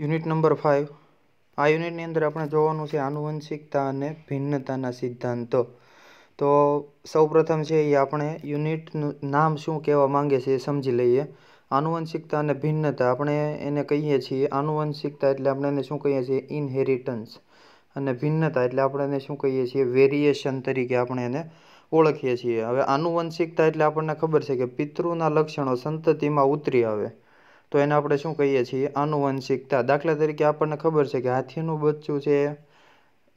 unit number five આ યુનિટની અંદર આપણે જોવાનું છે આનુવંશિકતા અને ભિન્નતાના સિદ્ધાંતો તો સૌપ્રથમ છે એ આપણે યુનિટનું નામ શું કહેવા માંગે છે એ સમજી લઈએ આનુવંશિકતા અને ભિન્નતા આપણે એને કહીએ છીએ આનુવંશિકતા એટલે આપણે એને શું કહીએ છીએ ઇનહેરિટન્સ અને ભિન્નતા એટલે આપણે એને શું કહીએ છીએ વેરિએશન તરીકે આપણે એને ઓળખીએ છીએ હવે આનુવંશિકતા એટલે આપણને ખબર છે કે પિતૃના લક્ષણો સંતતિમાં ઉતરી આવે તો એને આપણે શું કહીએ છીએ આનુવંશિકતા દાખલા તરીકે આપણને ખબર છે કે હાથીનું બચ્ચું છે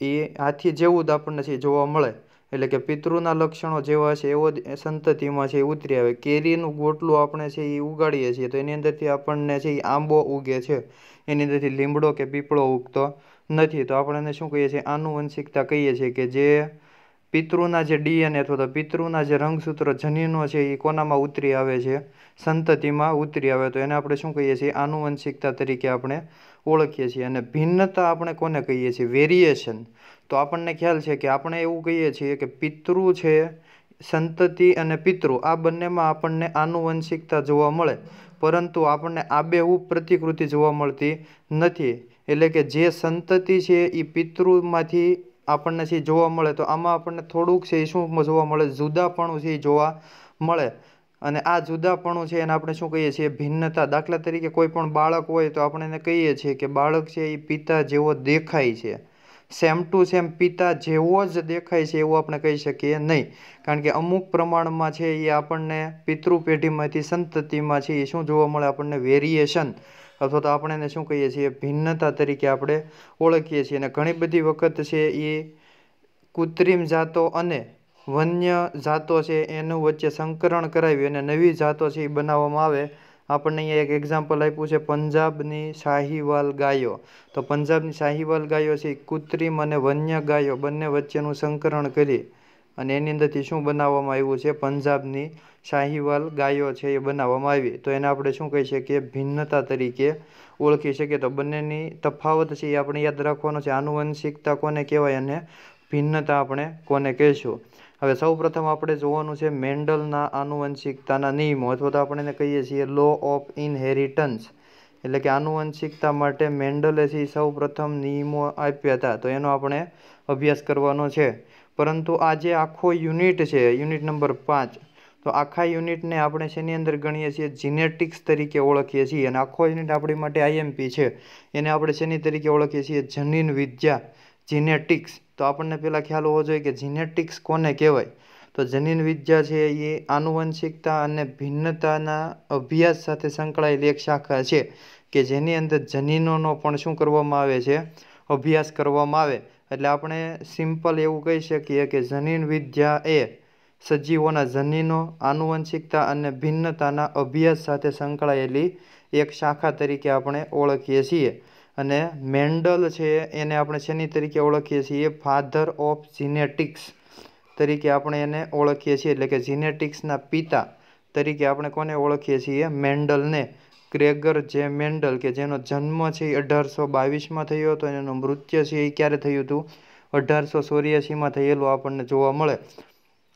એ હાથી જેવું જ આપણને છે જોવા મળે એટલે કે પિતૃના લક્ષણો જેવા છે એવો જ સંતતિમાં છે એ ઉતરી આવે કેરીનું ગોટલું આપણે છે એ ઉગાડીએ છીએ તો એની અંદરથી આપણને છે એ આંબો ઉગે છે એની અંદરથી લીમડો કે પીપળો ઉગતો નથી તો આપણે એને શું કહીએ છીએ આનુવંશિકતા કહીએ છીએ કે જે પિતૃના જે ડીએનએ અથવા તો પિતૃના જે રંગસૂત્ર જનીનો છે એ કોનામાં ઉતરી આવે છે સંતતિમાં ઉતરી આવે તો એને આપણે શું કહીએ છીએ આનુવંશિકતા તરીકે આપણે ઓળખીએ છીએ અને ભિન્નતા આપણે કોને કહીએ છીએ વેરિએશન તો આપણને ખ્યાલ છે કે આપણે એવું કહીએ છીએ કે પિતૃ છે સંતતિ અને પિતૃ આ બંનેમાં આપણને આનુવંશિકતા જોવા મળે પરંતુ આપણને આબેહૂબ પ્રતિકૃતિ જોવા મળતી નથી એટલે કે જે સંતતિ છે એ પિતૃમાંથી આપણને છે જોવા મળે તો આમાં આપણને થોડુંક છે એ શું જોવા મળે જુદાપણું છે એ જોવા મળે અને આ જુદાપણું છે એને આપણે શું કહીએ છીએ ભિન્નતા દાખલા તરીકે કોઈ પણ બાળક હોય તો આપણે એને કહીએ છીએ કે બાળક છે એ પિતા જેવો દેખાય છે સેમ ટુ સેમ પિતા જેવો જ દેખાય છે એવું આપણે કહી શકીએ નહીં કારણ કે અમુક પ્રમાણમાં છે એ આપણને પિતૃ પેઢીમાંથી સંતતિમાં છે એ શું જોવા મળે આપણને વેરિએશન અથવા તો આપણે એને શું કહીએ છીએ ભિન્નતા તરીકે આપણે ઓળખીએ છીએ અને ઘણી બધી વખત છે એ કૃત્રિમ જાતો અને વન્ય જાતો છે એનું વચ્ચે સંકરણ કરાવી અને નવી જાતો છે એ બનાવવામાં આવે આપણને અહીંયા એક એક્ઝામ્પલ આપ્યું છે પંજાબની શાહીવાલ ગાયો તો પંજાબની શાહીવાલ ગાયો છે કૃત્રિમ અને વન્ય ગાયો બંને વચ્ચેનું સંકરણ કરી અને એની અંદરથી શું બનાવવામાં આવ્યું છે પંજાબની શાહીવાલ ગાયો છે એ બનાવવામાં આવી તો એને આપણે શું કહી શકીએ ભિન્નતા તરીકે ઓળખી શકીએ તો બંનેની તફાવત છે એ આપણે યાદ રાખવાનો છે આનુવંશિકતા કોને કહેવાય અને ભિન્નતા આપણે કોને કહીશું હવે સૌ પ્રથમ આપણે જોવાનું છે મેન્ડલના આનુવંશિકતાના નિયમો અથવા તો આપણે એને કહીએ છીએ લો ઓફ ઇનહેરિટન્સ એટલે કે આનુવંશિકતા માટે મેન્ડલે છે સૌ પ્રથમ નિયમો આપ્યા હતા તો એનો આપણે અભ્યાસ કરવાનો છે પરંતુ આ જે આખો યુનિટ છે યુનિટ નંબર પાંચ તો આખા યુનિટને આપણે શેની અંદર ગણીએ છીએ જીનેટિક્સ તરીકે ઓળખીએ છીએ અને આખો યુનિટ આપણી માટે આઈએમપી છે એને આપણે શેની તરીકે ઓળખીએ છીએ જનીન વિદ્યા જીનેટિક્સ તો આપણને પહેલાં ખ્યાલ હોવો જોઈએ કે જીનેટિક્સ કોને કહેવાય તો જનીન વિદ્યા છે એ આનુવંશિકતા અને ભિન્નતાના અભ્યાસ સાથે સંકળાયેલી એક શાખા છે કે જેની અંદર જનીનોનો પણ શું કરવામાં આવે છે અભ્યાસ કરવામાં આવે એટલે આપણે સિમ્પલ એવું કહી શકીએ કે જનીન વિદ્યા એ સજીવોના જનીનો આનુવંશિકતા અને ભિન્નતાના અભ્યાસ સાથે સંકળાયેલી એક શાખા તરીકે આપણે ઓળખીએ છીએ અને મેન્ડલ છે એને આપણે શેની તરીકે ઓળખીએ છીએ ફાધર ઓફ જીનેટિક્સ તરીકે આપણે એને ઓળખીએ છીએ એટલે કે જીનેટિક્સના પિતા તરીકે આપણે કોને ઓળખીએ છીએ મેન્ડલને ગ્રેગર જે મેન્ડલ કે જેનો જન્મ છે એ અઢારસો બાવીસમાં થયો હતો એનું મૃત્યુ છે એ ક્યારે થયું હતું અઢારસો ચોર્યાસીમાં થયેલું આપણને જોવા મળે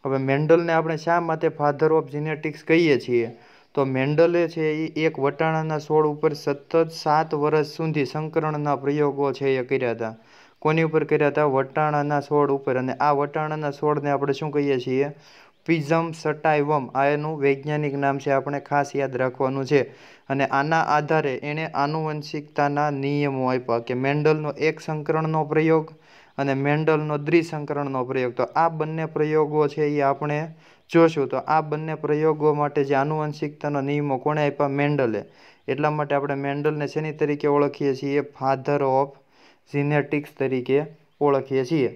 હવે મેન્ડલને આપણે શા માટે ફાધર ઓફ જીનેટિક્સ કહીએ છીએ તો મેન્ડલે છે એ એક વટાણાના છોડ ઉપર સતત સાત વર્ષ સુધી સંકરણના પ્રયોગો છે એ કર્યા હતા કોની ઉપર કર્યા હતા વટાણાના છોડ ઉપર અને આ વટાણાના છોડને આપણે શું કહીએ છીએ પીઝમ સટાઇવમ આ એનું વૈજ્ઞાનિક નામ છે આપણે ખાસ યાદ રાખવાનું છે અને આના આધારે એણે આનુવંશિકતાના નિયમો આપ્યા કે મેન્ડલનો એક સંકરણનો પ્રયોગ અને મેન્ડલનો દ્વિસંકરણનો પ્રયોગ તો આ બંને પ્રયોગો છે એ આપણે જોશું તો આ બંને પ્રયોગો માટે જે આનુવંશિકતાનો નિયમો કોણે આપ્યા મેન્ડલે એટલા માટે આપણે મેન્ડલને શેની તરીકે ઓળખીએ છીએ ફાધર ઓફ જીનેટિક્સ તરીકે ઓળખીએ છીએ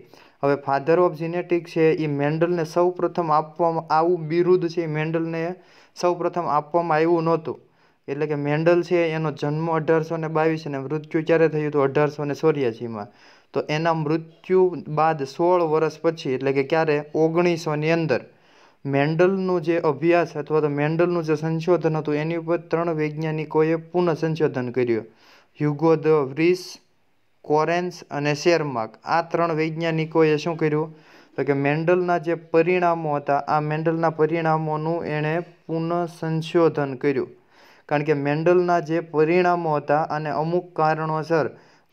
હવે ફાધર ઓફ જીનેટિક્સ છે એ મેન્ડલને સૌ પ્રથમ આપવામાં આવું બિરુદ છે એ મેન્ડલને સૌ પ્રથમ આપવામાં આવ્યું નહોતું એટલે કે મેન્ડલ છે એનો જન્મ અઢારસો ને બાવીસ અને મૃત્યુ ક્યારે થયું હતું અઢારસો ને ચોર્યાસીમાં તો એના મૃત્યુ બાદ સોળ વર્ષ પછી એટલે કે ક્યારે ઓગણીસોની અંદર મેન્ડલનું જે અભ્યાસ અથવા તો મેન્ડલનું જે સંશોધન હતું એની ઉપર ત્રણ વૈજ્ઞાનિકોએ પુનઃ સંશોધન કર્યું હ્યુગો ધ વ્રીસ કોરેન્સ અને શેરમાર્ક આ ત્રણ વૈજ્ઞાનિકોએ શું કર્યું તો કે મેન્ડલના જે પરિણામો હતા આ મેન્ડલના પરિણામોનું એણે પુનઃ સંશોધન કર્યું કારણ કે મેન્ડલના જે પરિણામો હતા અને અમુક કારણોસર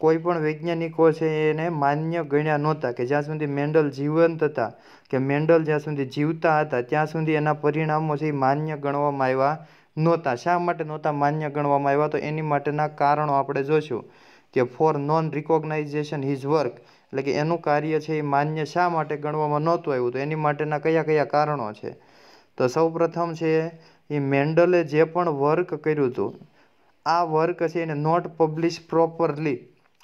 કોઈ પણ વૈજ્ઞાનિકો છે એને માન્ય ગણ્યા નહોતા કે જ્યાં સુધી મેન્ડલ જીવંત હતા કે મેન્ડલ જ્યાં સુધી જીવતા હતા ત્યાં સુધી એના પરિણામો છે એ માન્ય ગણવામાં આવ્યા નહોતા શા માટે નહોતા માન્ય ગણવામાં આવ્યા તો એની માટેના કારણો આપણે જોશું કે for non recognization his work એટલે કે એનું કાર્ય છે એ માન્ય શા માટે ગણવામાં નહોતું આવ્યું તો એની માટેના કયા કયા કારણો છે તો સૌપ્રથમ છે એ મેન્ડલે જે પણ વર્ક કર્યું હતું આ વર્ક છે એને નોટ પબ્લિશ પ્રોપરલી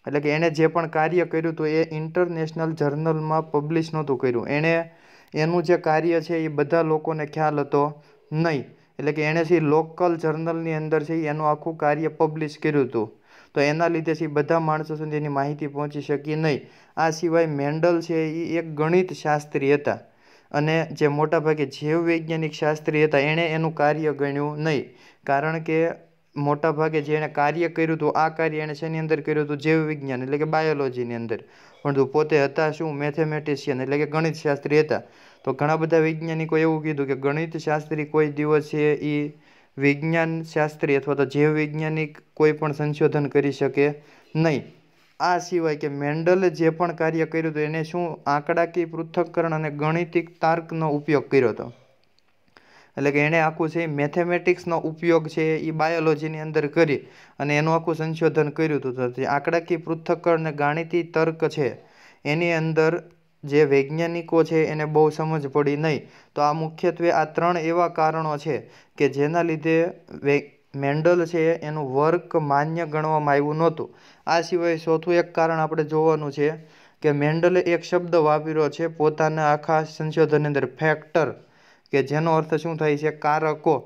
એટલે કે એણે જે પણ કાર્ય કર્યું હતું એ ઇન્ટરનેશનલ જર્નલમાં પબ્લિશ નહોતું કર્યું એણે એનું જે કાર્ય છે એ બધા લોકોને ખ્યાલ હતો નહીં એટલે કે એણે છે લોકલ જર્નલની અંદર છે એનું આખું કાર્ય પબ્લિશ કર્યું હતું તો એના લીધે છે બધા માણસો સુધી એની માહિતી પહોંચી શકી નહીં આ સિવાય મેન્ડલ છે એ એક ગણિત શાસ્ત્રી હતા અને જે મોટાભાગે વૈજ્ઞાનિક શાસ્ત્રી હતા એણે એનું કાર્ય ગણ્યું નહીં કારણ કે મોટા ભાગે જેણે કાર્ય કર્યું હતું આ કાર્ય એણે શેની અંદર કર્યું હતું જૈવ વિજ્ઞાન એટલે કે બાયોલોજીની અંદર પણ પરંતુ પોતે હતા શું મેથેમેટિશિયન એટલે કે ગણિતશાસ્ત્રી હતા તો ઘણા બધા વૈજ્ઞાનિકો એવું કીધું કે ગણિત શાસ્ત્રી કોઈ દિવસે એ વિજ્ઞાન શાસ્ત્રી અથવા તો જૈવ વૈજ્ઞાનિક કોઈ પણ સંશોધન કરી શકે નહીં આ સિવાય કે મેન્ડલે જે પણ કાર્ય કર્યું હતું એને શું આંકડાકીય પૃથ્થકરણ અને ગણિતિક તાર્કનો ઉપયોગ કર્યો હતો એટલે કે એણે આખું છે એ મેથેમેટિક્સનો ઉપયોગ છે એ બાયોલોજીની અંદર કરી અને એનું આખું સંશોધન કર્યું હતું જે આંકડાકીય પૃથ્થકરણ અને ગાણિતી તર્ક છે એની અંદર જે વૈજ્ઞાનિકો છે એને બહુ સમજ પડી નહીં તો આ મુખ્યત્વે આ ત્રણ એવા કારણો છે કે જેના લીધે મેન્ડલ છે એનું વર્ક માન્ય ગણવામાં આવ્યું નહોતું આ સિવાય ચોથું એક કારણ આપણે જોવાનું છે કે મેન્ડલે એક શબ્દ વાપર્યો છે પોતાના આખા સંશોધનની અંદર ફેક્ટર કે જેનો અર્થ શું થાય છે કારકો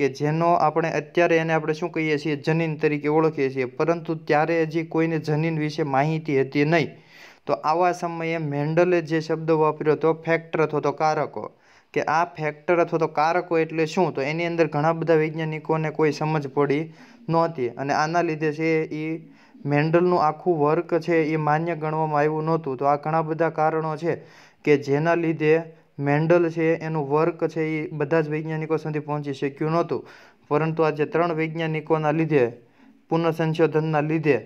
કે જેનો આપણે અત્યારે એને આપણે શું કહીએ છીએ જનીન તરીકે ઓળખીએ છીએ પરંતુ ત્યારે હજી કોઈને જનીન વિશે માહિતી હતી નહીં તો આવા સમયે મેન્ડલે જે શબ્દ વાપર્યો હતો ફેક્ટર અથવા તો કારકો કે આ ફેક્ટર અથવા તો કારકો એટલે શું તો એની અંદર ઘણા બધા વૈજ્ઞાનિકોને કોઈ સમજ પડી નહોતી અને આના લીધે છે એ મેન્ડલનું આખું વર્ક છે એ માન્ય ગણવામાં આવ્યું નહોતું તો આ ઘણા બધા કારણો છે કે જેના લીધે મેન્ડલ છે એનું વર્ક છે એ બધા જ વૈજ્ઞાનિકો સુધી પહોંચી શક્યું નહોતું પરંતુ આજે ત્રણ વૈજ્ઞાનિકોના લીધે પુનઃસંશોધનના લીધે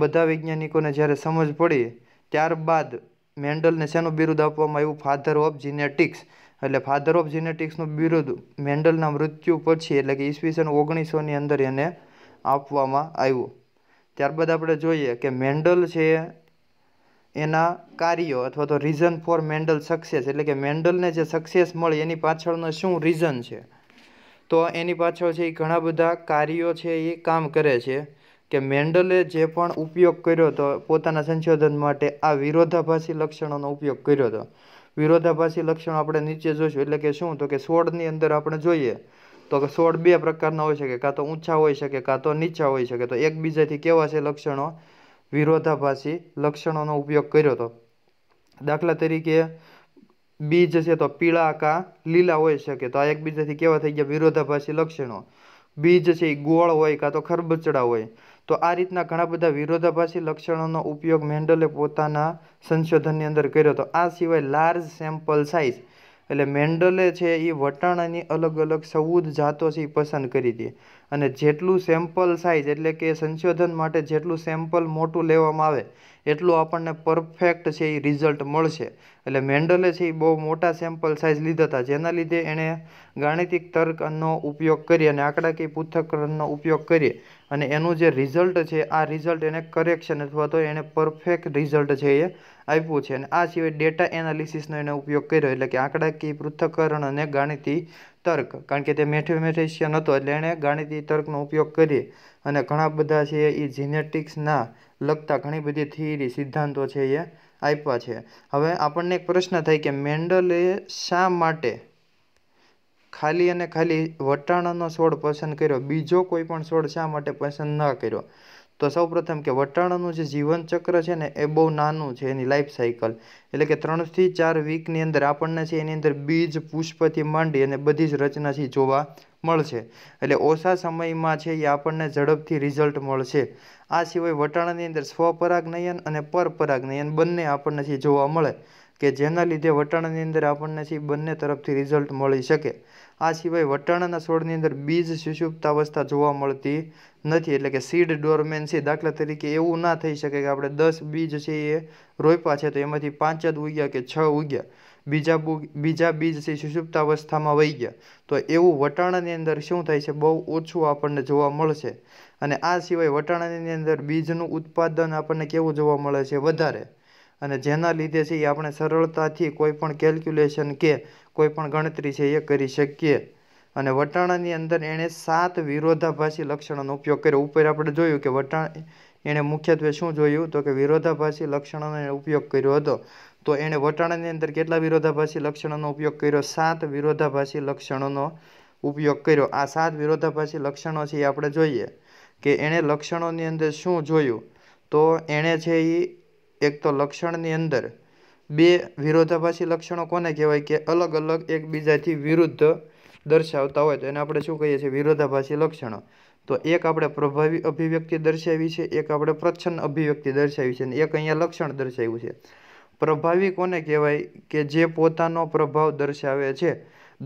બધા વૈજ્ઞાનિકોને જ્યારે સમજ પડી ત્યારબાદ મેન્ડલને શેનું બિરુદ આપવામાં આવ્યું ફાધર ઓફ જીનેટિક્સ એટલે ફાધર ઓફ જીનેટિક્સનું બિરુદ મેન્ડલના મૃત્યુ પછી એટલે કે ઈસવીસન ઓગણીસોની અંદર એને આપવામાં આવ્યું ત્યારબાદ આપણે જોઈએ કે મેન્ડલ છે એના કાર્યો અથવા તો રીઝન ફોર મેન્ડલ સક્સેસ એટલે કે મેન્ડલને જે સક્સેસ મળી એની પાછળનો શું રીઝન છે તો એની પાછળ છે એ ઘણા બધા કાર્યો છે એ કામ કરે છે કે મેન્ડલે જે પણ ઉપયોગ કર્યો હતો પોતાના સંશોધન માટે આ વિરોધાભાસી લક્ષણોનો ઉપયોગ કર્યો હતો વિરોધાભાસી લક્ષણો આપણે નીચે જોઈશું એટલે કે શું તો કે સોળની અંદર આપણે જોઈએ તો કે સોળ બે પ્રકારના હોઈ શકે કાં તો ઊંચા હોઈ શકે કાં તો નીચા હોઈ શકે તો એકબીજાથી કેવા છે લક્ષણો વિરોધાભાસી લક્ષણોનો ઉપયોગ કર્યો હતો દાખલા તરીકે બીજ છે તો પીળા કા લીલા હોઈ શકે તો આ એકબીજાથી કેવા થઈ ગયા વિરોધાભાસી લક્ષણો બીજ છે એ ગોળ હોય કાં તો ખરબચડા હોય તો આ રીતના ઘણા બધા વિરોધાભાસી લક્ષણોનો ઉપયોગ મેન્ડલે પોતાના સંશોધનની અંદર કર્યો હતો આ સિવાય લાર્જ સેમ્પલ સાઇઝ એટલે મેન્ડલે છે એ વટાણાની અલગ અલગ ચૌદ જાતો છે એ પસંદ કરી દે અને જેટલું સેમ્પલ સાઇઝ એટલે કે સંશોધન માટે જેટલું સેમ્પલ મોટું લેવામાં આવે એટલું આપણને પરફેક્ટ છે એ રિઝલ્ટ મળશે એટલે મેન્ડલે છે એ બહુ મોટા સેમ્પલ સાઇઝ લીધા હતા જેના લીધે એણે ગાણિતિક તર્કનો ઉપયોગ કરી અને આંકડાકીય પૃથ્થકરણનો ઉપયોગ કરીએ અને એનું જે રિઝલ્ટ છે આ રિઝલ્ટ એને કરેક્શન અથવા તો એણે પરફેક્ટ રિઝલ્ટ છે એ આપ્યું છે અને આ સિવાય ડેટા એનાલિસિસનો એનો ઉપયોગ કર્યો એટલે કે આંકડાકીય પૃથ્થકરણ અને ગાણિતી તર્ક કારણ કે તે મેથેમેટિશિયન હતો એટલે એણે ગાણિતીય તર્કનો ઉપયોગ કરી અને ઘણા બધા છે એ જીનેટિક્સના લગતા ઘણી બધી થિયરી સિદ્ધાંતો છે એ આપ્યા છે હવે આપણને એક પ્રશ્ન થાય કે મેન્ડલે શા માટે ખાલી અને ખાલી વટાણાનો છોડ પસંદ કર્યો બીજો કોઈ પણ છોડ શા માટે પસંદ ન કર્યો તો સૌપ્રથમ કે વટાણાનું જે જીવનચક્ર છે ને એ બહુ નાનું છે એની લાઈફ સાયકલ એટલે કે ત્રણથી ચાર વીકની અંદર આપણને છે એની અંદર બીજ પુષ્પથી માંડી અને બધી જ રચનાથી જોવા મળશે એટલે ઓછા સમયમાં છે એ આપણને ઝડપથી રિઝલ્ટ મળશે આ સિવાય વટાણાની અંદર સ્વપરાગ નયન અને પરપરાગ નયન બંને આપણને જોવા મળે કે જેના લીધે વટાણાની અંદર આપણને છે બંને તરફથી રિઝલ્ટ મળી શકે આ સિવાય વટાણાના છોડની અંદર બીજ સુષુપ્તાવસ્થા જોવા મળતી નથી એટલે કે સીડ ડોરમેન ડોરમેન્સી દાખલા તરીકે એવું ના થઈ શકે કે આપણે દસ બીજ છે એ રોપ્યા છે તો એમાંથી પાંચ જ ઉગ્યા કે છ ઉગ્યા બીજા બીજા બીજ છે અવસ્થામાં વહી ગયા તો એવું વટાણાની અંદર શું થાય છે બહુ ઓછું આપણને જોવા મળશે અને આ સિવાય વટાણાની અંદર બીજનું ઉત્પાદન આપણને કેવું જોવા મળે છે વધારે અને જેના લીધે છે એ આપણે સરળતાથી કોઈપણ કેલ્ક્યુલેશન કે કોઈપણ ગણતરી છે એ કરી શકીએ અને વટાણાની અંદર એણે સાત વિરોધાભાસી લક્ષણોનો ઉપયોગ કર્યો ઉપર આપણે જોયું કે વટાણ એણે મુખ્યત્વે શું જોયું તો કે વિરોધાભાસી લક્ષણોનો ઉપયોગ કર્યો હતો તો એણે વટાણાની અંદર કેટલા વિરોધાભાસી લક્ષણોનો ઉપયોગ કર્યો સાત વિરોધાભાસી લક્ષણોનો ઉપયોગ કર્યો આ સાત વિરોધાભાસી લક્ષણો છે એ આપણે જોઈએ કે એણે લક્ષણોની અંદર શું જોયું તો એણે છે એ એક તો લક્ષણની અંદર બે વિરોધાભાસી લક્ષણો કોને કહેવાય કે અલગ અલગ એકબીજાથી વિરુદ્ધ દર્શાવતા હોય તો એને આપણે શું કહીએ છીએ વિરોધાભાસી લક્ષણો તો એક આપણે પ્રભાવી અભિવ્યક્તિ દર્શાવી છે એક આપણે પ્રચ્છન્ન અભિવ્યક્તિ દર્શાવી છે અને એક અહીંયા લક્ષણ દર્શાવ્યું છે પ્રભાવી કોને કહેવાય કે જે પોતાનો પ્રભાવ દર્શાવે છે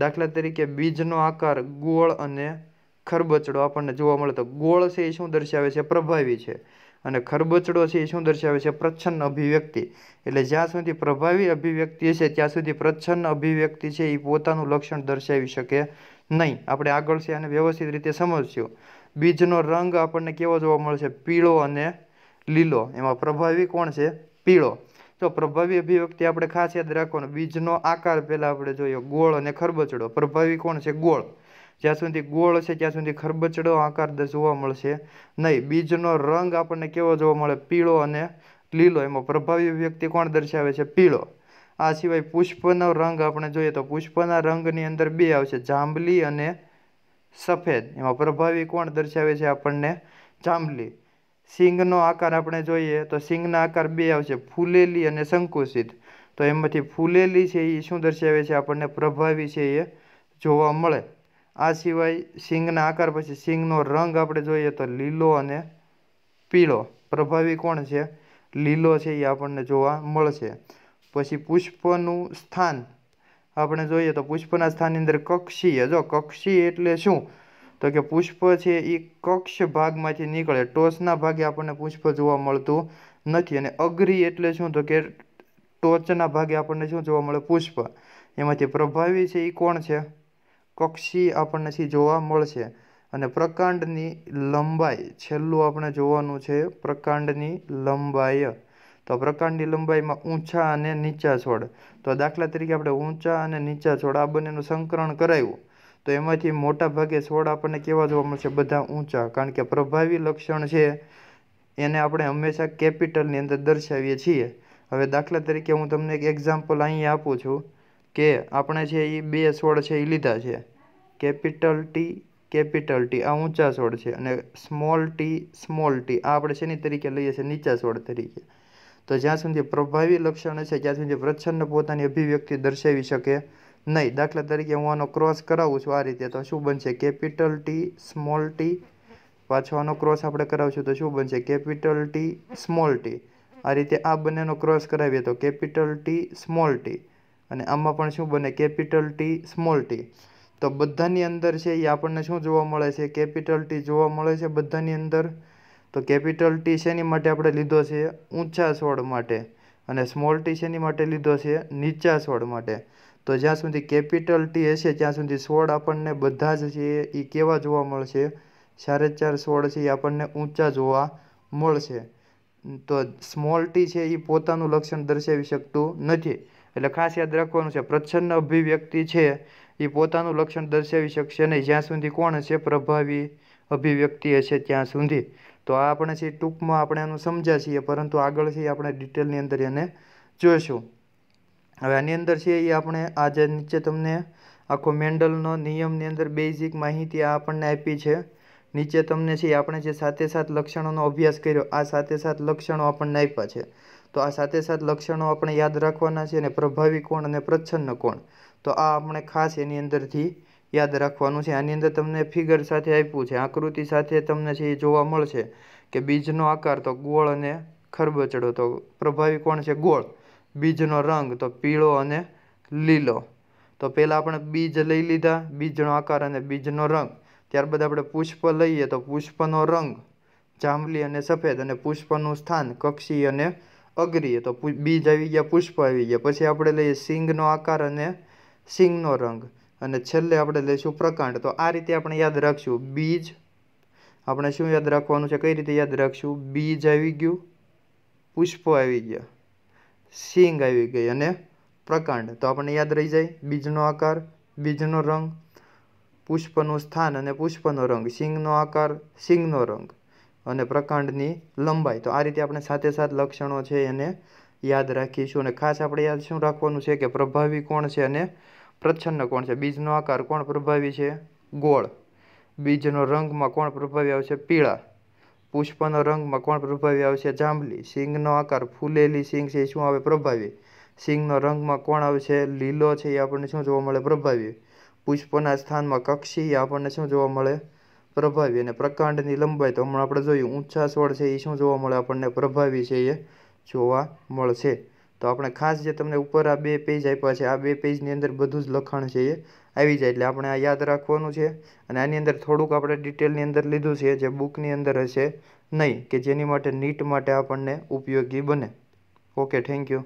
દાખલા તરીકે બીજનો આકાર ગોળ અને ખરબચડો આપણને જોવા મળે તો ગોળ છે એ શું દર્શાવે છે પ્રભાવી છે અને ખરબચડો છે એ શું દર્શાવે છે પ્રચ્છન્ન અભિવ્યક્તિ એટલે જ્યાં સુધી પ્રભાવી અભિવ્યક્તિ છે ત્યાં સુધી પ્રચ્છન્ન અભિવ્યક્તિ છે એ પોતાનું લક્ષણ દર્શાવી શકે નહીં આપણે આગળ છે અને વ્યવસ્થિત રીતે સમજશું બીજનો રંગ આપણને કેવો જોવા મળશે પીળો અને લીલો એમાં પ્રભાવી કોણ છે પીળો તો પ્રભાવી અભિવ્યક્તિ આપણે ખાસ યાદ રાખવાનું બીજનો આકાર પહેલાં આપણે જોઈએ ગોળ અને ખરબચડો પ્રભાવી કોણ છે ગોળ જ્યાં સુધી ગોળ છે ત્યાં સુધી ખરબચડો આકાર જોવા મળશે નહીં બીજનો રંગ આપણને કેવો જોવા મળે પીળો અને લીલો એમાં પ્રભાવી વ્યક્તિ કોણ દર્શાવે છે પીળો આ સિવાય પુષ્પનો રંગ આપણે જોઈએ તો પુષ્પના રંગની અંદર બે આવશે જાંબલી અને સફેદ એમાં પ્રભાવી કોણ દર્શાવે છે આપણને જાંબલી સિંગનો આકાર આપણે જોઈએ તો સિંગના આકાર બે આવશે ફૂલેલી અને સંકુશિત તો એમાંથી ફૂલેલી છે એ શું દર્શાવે છે આપણને પ્રભાવી છે એ જોવા મળે આ સિવાય સિંગના આકાર પછી સિંગનો રંગ આપણે જોઈએ તો લીલો અને પીળો પ્રભાવી કોણ છે લીલો છે એ આપણને જોવા મળશે પછી પુષ્પનું સ્થાન આપણે જોઈએ તો પુષ્પના સ્થાનની અંદર કક્ષીય જો કક્ષી એટલે શું તો કે પુષ્પ છે એ કક્ષ ભાગમાંથી નીકળે ટોચના ભાગે આપણને પુષ્પ જોવા મળતું નથી અને અઘરી એટલે શું તો કે ટોચના ભાગે આપણને શું જોવા મળે પુષ્પ એમાંથી પ્રભાવી છે એ કોણ છે કક્ષી આપણને જોવા મળશે અને પ્રકાંડની લંબાઈ છેલ્લું આપણે જોવાનું છે પ્રકાંડની લંબાઈ તો પ્રકાંડની લંબાઈમાં ઊંચા અને નીચા છોડ તો દાખલા તરીકે આપણે ઊંચા અને નીચા છોડ આ બંનેનું સંકરણ કરાવ્યું તો એમાંથી મોટા ભાગે છોડ આપણને કેવા જોવા મળશે બધા ઊંચા કારણ કે પ્રભાવી લક્ષણ છે એને આપણે હંમેશા કેપિટલની અંદર દર્શાવીએ છીએ હવે દાખલા તરીકે હું તમને એક એક્ઝામ્પલ અહીં આપું છું કે આપણે છે એ બે છોડ છે એ લીધા છે કેપિટલ ટી કેપિટલ ટી આ ઊંચા છોડ છે અને સ્મોલ ટી સ્મોલ ટી આ આપણે શેની તરીકે લઈએ છીએ નીચા છોડ તરીકે તો જ્યાં સુધી પ્રભાવી લક્ષણ છે ત્યાં સુધી પ્રચ્છન્ન પોતાની અભિવ્યક્તિ દર્શાવી શકે નહીં દાખલા તરીકે હું આનો ક્રોસ કરાવું છું આ રીતે તો શું બનશે કેપિટલ ટી સ્મોલ ટી પાછો આનો ક્રોસ આપણે કરાવશું તો શું બનશે કેપિટલ ટી સ્મોલ ટી આ રીતે આ બંનેનો ક્રોસ કરાવીએ તો કેપિટલ ટી સ્મોલ ટી અને આમાં પણ શું બને કેપિટલ ટી સ્મોલ ટી તો બધાની અંદર છે એ આપણને શું જોવા મળે છે કેપિટલ ટી જોવા મળે છે બધાની અંદર તો કેપિટલ ટી શેની માટે આપણે લીધો છે ઊંચા છોડ માટે અને સ્મોલ ટી શેની માટે લીધો છે નીચા છોડ માટે તો જ્યાં સુધી કેપિટલ ટી હશે ત્યાં સુધી છોડ આપણને બધા જ છે એ કેવા જોવા મળશે સાડે ચાર છોડ છે એ આપણને ઊંચા જોવા મળશે તો સ્મોલ ટી છે એ પોતાનું લક્ષણ દર્શાવી શકતું નથી એટલે ખાસ યાદ રાખવાનું છે પ્રચ્છન્ન અભિવ્યક્તિ છે એ પોતાનું લક્ષણ દર્શાવી શકશે નહીં જ્યાં સુધી કોણ છે પ્રભાવી અભિવ્યક્તિ હશે ત્યાં સુધી તો આ આપણે છે ટૂંકમાં આપણે એનું સમજ્યા છીએ પરંતુ આગળથી આપણે ડિટેલની અંદર એને જોઈશું હવે આની અંદર છે એ આપણે આજે નીચે તમને આખો મેન્ડલનો નિયમની અંદર બેઝિક માહિતી આ આપણને આપી છે નીચે તમને છે આપણે જે સાથે સાત લક્ષણોનો અભ્યાસ કર્યો આ સાથે સાત લક્ષણો આપણને આપ્યા છે તો આ સાથે સાથે લક્ષણો આપણે યાદ રાખવાના છે અને પ્રભાવી કોણ અને પ્રચ્છન્ન કોણ તો આ આપણે ખાસ એની અંદરથી યાદ રાખવાનું છે આની અંદર તમને ફિગર સાથે આપ્યું છે આકૃતિ સાથે તમને છે એ જોવા મળશે કે બીજનો આકાર તો ગોળ અને ખરબચડો તો પ્રભાવી કોણ છે ગોળ બીજનો રંગ તો પીળો અને લીલો તો પહેલાં આપણે બીજ લઈ લીધા બીજનો આકાર અને બીજનો રંગ ત્યારબાદ આપણે પુષ્પ લઈએ તો પુષ્પનો રંગ જાંબલી અને સફેદ અને પુષ્પનું સ્થાન કક્ષી અને અગરીએ તો બીજ આવી ગયા પુષ્પ આવી ગયા પછી આપણે લઈએ સિંગનો આકાર અને સિંગનો રંગ અને છેલ્લે આપણે લઈશું પ્રકાંડ તો આ રીતે આપણે યાદ રાખશું બીજ આપણે શું યાદ રાખવાનું છે કઈ રીતે યાદ રાખશું બીજ આવી ગયું પુષ્પ આવી ગયા સિંગ આવી ગઈ અને પ્રકાંડ તો આપણને યાદ રહી જાય બીજનો આકાર બીજનો રંગ પુષ્પનું સ્થાન અને પુષ્પનો રંગ સિંગનો આકાર સિંગનો રંગ અને પ્રકાંડની લંબાઈ તો આ રીતે આપણે સાથે સાથે લક્ષણો છે એને યાદ રાખીશું અને ખાસ આપણે યાદ શું રાખવાનું છે કે પ્રભાવી કોણ છે અને પ્રચ્છન્ન કોણ છે બીજનો આકાર કોણ પ્રભાવી છે ગોળ બીજનો રંગમાં કોણ પ્રભાવી આવશે પીળા પુષ્પનો રંગમાં કોણ પ્રભાવી આવશે જાંબલી સિંગનો આકાર ફૂલેલી સિંગ છે એ શું આવે પ્રભાવી સિંગનો રંગમાં કોણ આવશે લીલો છે એ આપણને શું જોવા મળે પ્રભાવી પુષ્પના સ્થાનમાં કક્ષી એ આપણને શું જોવા મળે પ્રભાવી અને પ્રકાંડની લંબાઈ તો હમણાં આપણે જોયું ઊંચા છોડ છે એ શું જોવા મળે આપણને પ્રભાવી છે એ જોવા મળશે તો આપણે ખાસ જે તમને ઉપર આ બે પેજ આપ્યા છે આ બે પેજની અંદર બધું જ લખાણ છે એ આવી જાય એટલે આપણે આ યાદ રાખવાનું છે અને આની અંદર થોડુંક આપણે ડિટેલની અંદર લીધું છે જે બુકની અંદર હશે નહીં કે જેની માટે નીટ માટે આપણને ઉપયોગી બને ઓકે થેન્ક યુ